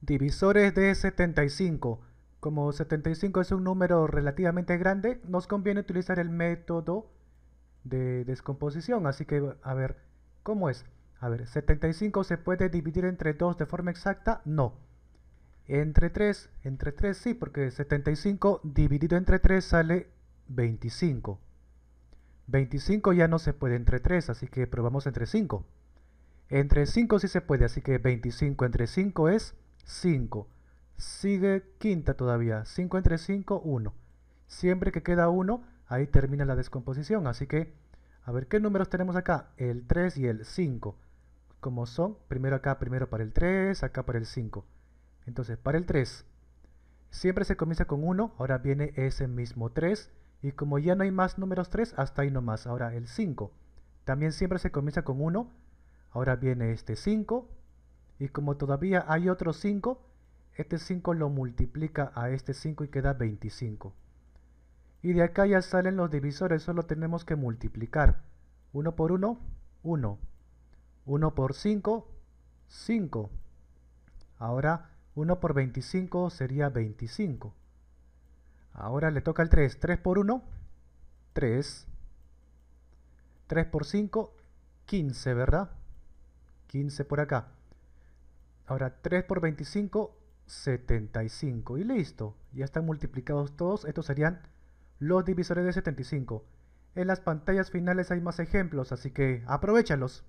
Divisores de 75. Como 75 es un número relativamente grande, nos conviene utilizar el método de descomposición. Así que, a ver, ¿cómo es? A ver, ¿75 se puede dividir entre 2 de forma exacta? No. Entre 3, entre 3 sí, porque 75 dividido entre 3 sale 25. 25 ya no se puede entre 3, así que probamos entre 5. Entre 5 sí se puede, así que 25 entre 5 es 5. Sigue quinta todavía. 5 entre 5, 1. Siempre que queda 1, ahí termina la descomposición. Así que, a ver, ¿qué números tenemos acá? El 3 y el 5. Como son, primero acá, primero para el 3, acá para el 5. Entonces, para el 3, siempre se comienza con 1, ahora viene ese mismo 3. Y como ya no hay más números 3, hasta ahí nomás. Ahora el 5. También siempre se comienza con 1. Ahora viene este 5. Y como todavía hay otro 5, este 5 lo multiplica a este 5 y queda 25. Y de acá ya salen los divisores, solo tenemos que multiplicar. 1 por 1, 1. 1 por 5, 5. Ahora 1 por 25 sería 25. Ahora le toca el 3. 3 por 1, 3. 3 por 5, 15, ¿verdad? 15 por acá. Ahora 3 por 25, 75. Y listo, ya están multiplicados todos. Estos serían los divisores de 75. En las pantallas finales hay más ejemplos, así que aprovechalos.